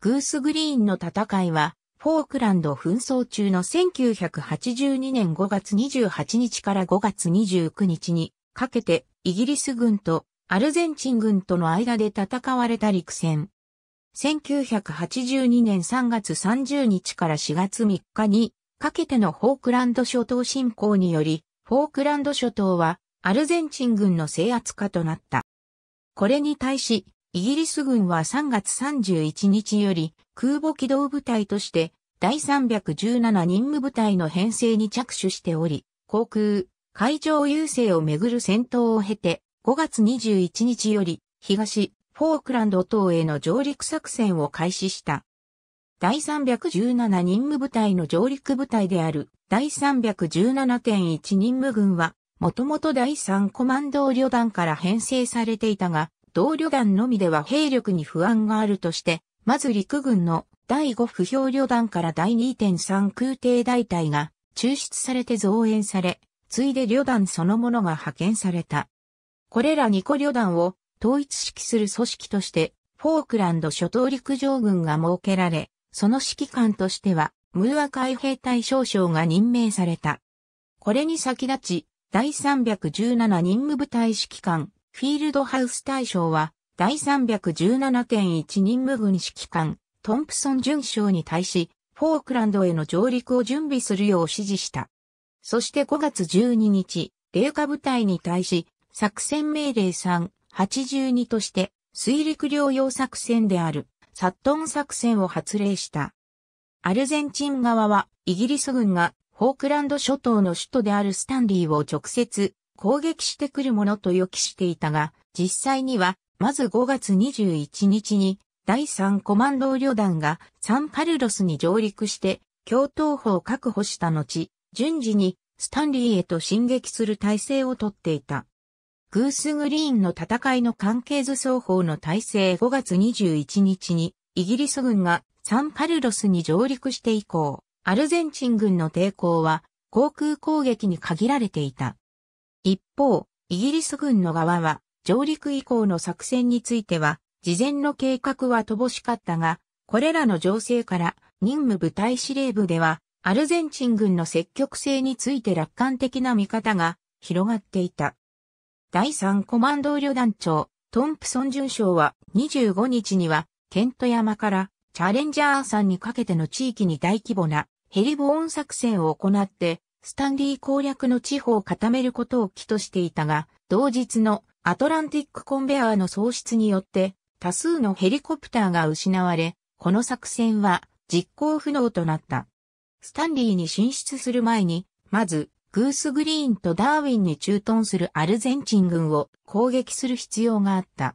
グースグリーンの戦いは、フォークランド紛争中の1982年5月28日から5月29日にかけてイギリス軍とアルゼンチン軍との間で戦われた陸戦。1982年3月30日から4月3日にかけてのフォークランド諸島侵攻により、フォークランド諸島はアルゼンチン軍の制圧下となった。これに対し、イギリス軍は3月31日より空母機動部隊として第317任務部隊の編成に着手しており、航空、海上優勢をめぐる戦闘を経て5月21日より東フォークランド等への上陸作戦を開始した。第317任務部隊の上陸部隊である第317.1任務軍は、もともと第3コマンド旅団から編成されていたが、同旅団のみでは兵力に不安があるとして、まず陸軍の第5不評旅団から第2.3空挺大隊が抽出されて増援され、ついで旅団そのものが派遣された。これら2個旅団を統一指揮する組織として、フォークランド諸島陸上軍が設けられ、その指揮官としては、ムーア海兵隊少将が任命された。これに先立ち、第317任務部隊指揮官、フィールドハウス大賞は、第317.1任務軍指揮官、トンプソン巡将に対し、フォークランドへの上陸を準備するよう指示した。そして5月12日、霊下部隊に対し、作戦命令382として、水陸両用作戦である、サットン作戦を発令した。アルゼンチン側は、イギリス軍が、フォークランド諸島の首都であるスタンリーを直接攻撃してくるものと予期していたが、実際には、まず5月21日に、第3コマンド旅団がサンカルロスに上陸して、共闘法を確保した後、順次にスタンリーへと進撃する体制をとっていた。グースグリーンの戦いの関係図双方の体制5月21日に、イギリス軍がサンカルロスに上陸して以降、アルゼンチン軍の抵抗は航空攻撃に限られていた。一方、イギリス軍の側は、上陸以降の作戦については、事前の計画は乏しかったが、これらの情勢から任務部隊司令部では、アルゼンチン軍の積極性について楽観的な見方が広がっていた。第3コマンド旅団長、トンプソン巡将は25日には、ケント山からチャレンジャー山にかけての地域に大規模なヘリボーン作戦を行って、スタンリー攻略の地方を固めることを起としていたが、同日のアトランティックコンベアーの喪失によって多数のヘリコプターが失われ、この作戦は実行不能となった。スタンリーに進出する前に、まず、グースグリーンとダーウィンに駐屯するアルゼンチン軍を攻撃する必要があった。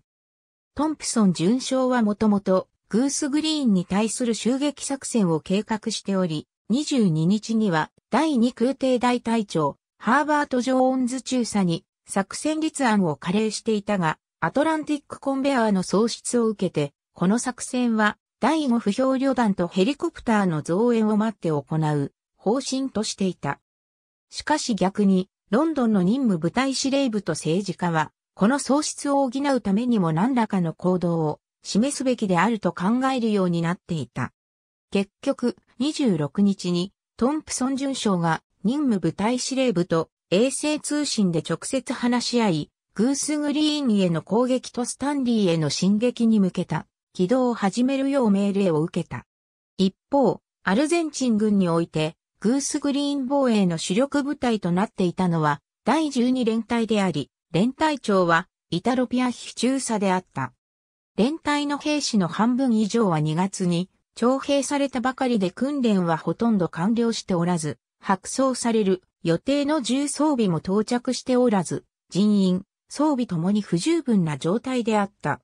トンプソン巡将はもともと、グースグリーンに対する襲撃作戦を計画しており、22日には第2空挺大隊長、ハーバート・ジョーンズ中佐に作戦立案を加齢していたが、アトランティックコンベアーの喪失を受けて、この作戦は第5不評旅団とヘリコプターの増援を待って行う方針としていた。しかし逆に、ロンドンの任務部隊司令部と政治家は、この喪失を補うためにも何らかの行動を示すべきであると考えるようになっていた。結局、26日にトンプソン巡将が任務部隊司令部と衛星通信で直接話し合い、グースグリーンへの攻撃とスタンリーへの進撃に向けた起動を始めるよう命令を受けた。一方、アルゼンチン軍において、グースグリーン防衛の主力部隊となっていたのは、第12連隊であり、連隊長は、イタロピア・ヒチューサであった。連隊の兵士の半分以上は2月に、徴兵されたばかりで訓練はほとんど完了しておらず、白装される予定の重装備も到着しておらず、人員、装備ともに不十分な状態であった。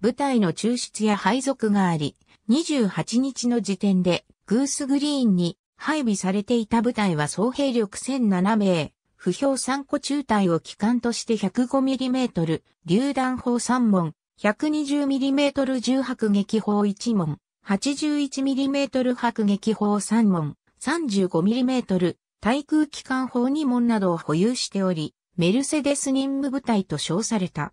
部隊の抽出や配属があり、28日の時点でグースグリーンに配備されていた部隊は総兵力1007名、不評3個中隊を機関として 105mm、榴弾砲3門、120mm 重迫撃砲1門、81mm 迫撃砲3門、35mm 対空機関砲2門などを保有しており、メルセデス任務部隊と称された。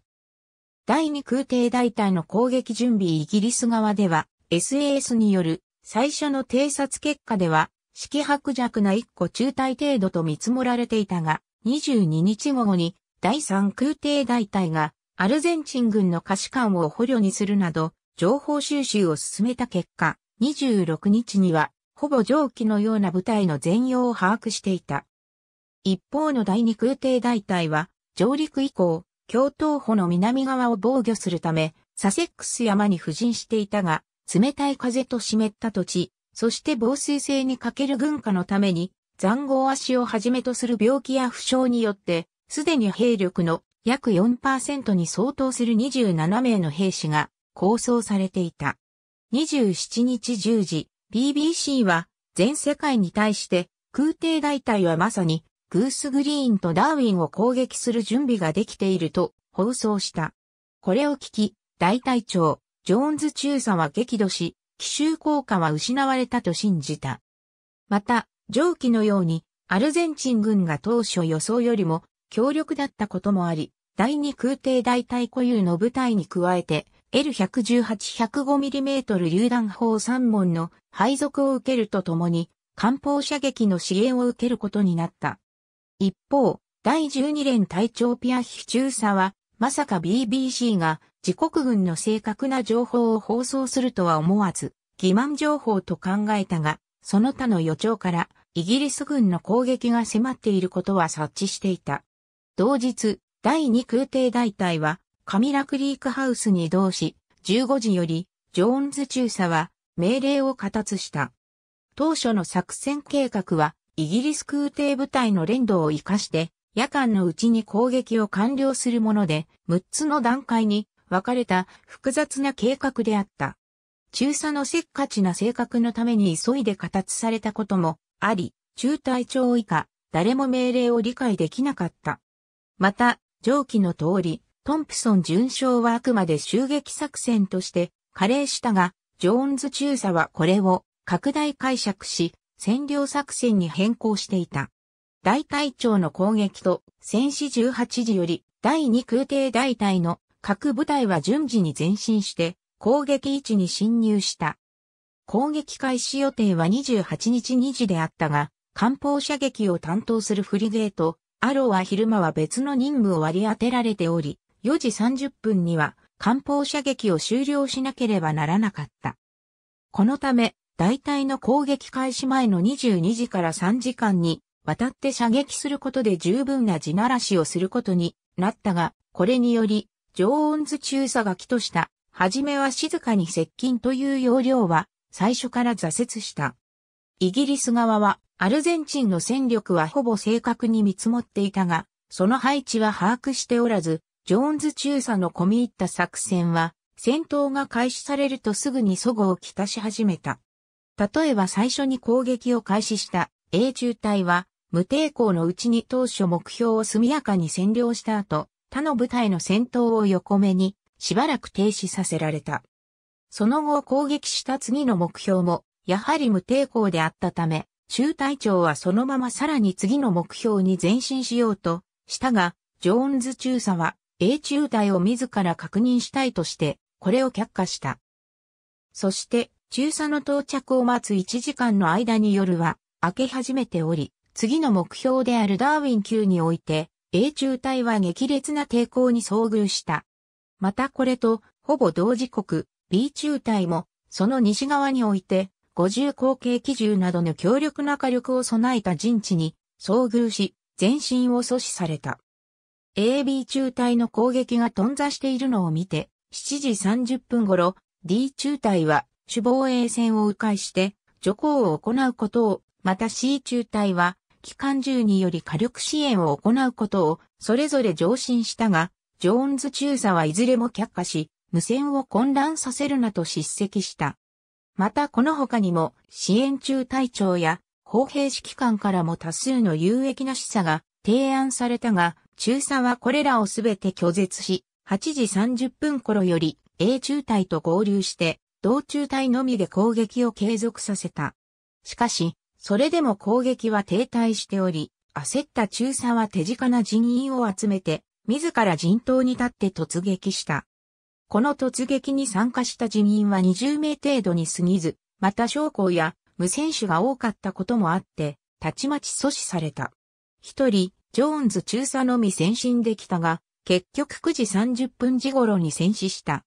第2空挺大隊の攻撃準備イギリス側では、SAS による最初の偵察結果では、色白弱な1個中隊程度と見積もられていたが、22日午後に第3空挺大隊がアルゼンチン軍の可視艦を捕虜にするなど、情報収集を進めた結果、26日には、ほぼ上記のような部隊の全容を把握していた。一方の第二空挺大隊は、上陸以降、京東府の南側を防御するため、サセックス山に布陣していたが、冷たい風と湿った土地、そして防水性に欠ける軍火のために、残壕足をはじめとする病気や負傷によって、すでに兵力の約4%に相当する27名の兵士が構想されていた。27日10時、BBC は全世界に対して空挺大隊はまさにグースグリーンとダーウィンを攻撃する準備ができていると放送した。これを聞き、大隊長、ジョーンズ中佐は激怒し、奇襲効果は失われたと信じた。また、上記のように、アルゼンチン軍が当初予想よりも強力だったこともあり、第二空挺大隊固有の部隊に加えて、L118-105mm 榴弾砲3門の配属を受けるとともに、艦砲射撃の支援を受けることになった。一方、第12連隊長ピアヒ中佐は、まさか BBC が自国軍の正確な情報を放送するとは思わず、欺瞞情報と考えたが、その他の予兆から、イギリス軍の攻撃が迫っていることは察知していた。同日、第2空挺大隊は、カミラ・クリークハウスに移動し、15時より、ジョーンズ中佐は、命令を形達した。当初の作戦計画は、イギリス空挺部隊の連動を活かして、夜間のうちに攻撃を完了するもので、6つの段階に分かれた複雑な計画であった。中佐のせっかちな性格のために急いで形されたこともあり、中隊長以下、誰も命令を理解できなかった。また、上記の通り、トンプソン巡将はあくまで襲撃作戦として加齢したが、ジョーンズ中佐はこれを拡大解釈し、占領作戦に変更していた。大隊長の攻撃と戦死18時より第2空挺大隊の各部隊は順次に前進して攻撃位置に侵入した。攻撃開始予定は28日2時であったが、艦砲射撃を担当するフリゲート、アローは昼間は別の任務を割り当てられており、4時30分には艦砲射撃を終了しなければならなかった。このため、大体の攻撃開始前の22時から3時間に渡って射撃することで十分な地ならしをすることになったが、これにより、常温図中佐が起とした、はじめは静かに接近という要領は、最初から挫折した。イギリス側は、アルゼンチンの戦力はほぼ正確に見積もっていたが、その配置は把握しておらず、ジョーンズ中佐の込み入った作戦は、戦闘が開始されるとすぐに祖語をきたし始めた。例えば最初に攻撃を開始した英中隊は、無抵抗のうちに当初目標を速やかに占領した後、他の部隊の戦闘を横目に、しばらく停止させられた。その後攻撃した次の目標も、やはり無抵抗であったため、中隊長はそのままさらに次の目標に前進しようとしたが、ジョーンズ中佐は英中隊を自ら確認したいとして、これを却下した。そして、中佐の到着を待つ1時間の間に夜は明け始めており、次の目標であるダーウィン級において、英中隊は激烈な抵抗に遭遇した。またこれと、ほぼ同時刻、B 中隊も、その西側において、五重口径機銃などの強力な火力を備えた陣地に遭遇し、前進を阻止された。AB 中隊の攻撃が頓挫しているのを見て、7時30分頃、D 中隊は主防衛線を迂回して徐行を行うことを、また C 中隊は機関銃により火力支援を行うことをそれぞれ上申したが、ジョーンズ中佐はいずれも却下し、無線を混乱させるなと叱責した。またこの他にも支援中隊長や砲兵指揮官からも多数の有益な示唆が提案されたが、中佐はこれらをすべて拒絶し、8時30分頃より、英中隊と合流して、同中隊のみで攻撃を継続させた。しかし、それでも攻撃は停滞しており、焦った中佐は手近な人員を集めて、自ら陣頭に立って突撃した。この突撃に参加した人員は20名程度に過ぎず、また将校や無選手が多かったこともあって、たちまち阻止された。一人、ジョーンズ中佐のみ先進できたが、結局9時30分時頃に戦死した。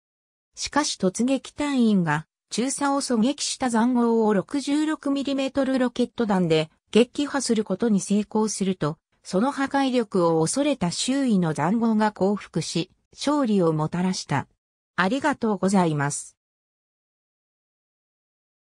しかし突撃隊員が中佐を狙撃した残壕を 66mm ロケット弾で撃破することに成功すると、その破壊力を恐れた周囲の残壕が降伏し、勝利をもたらした。ありがとうございます。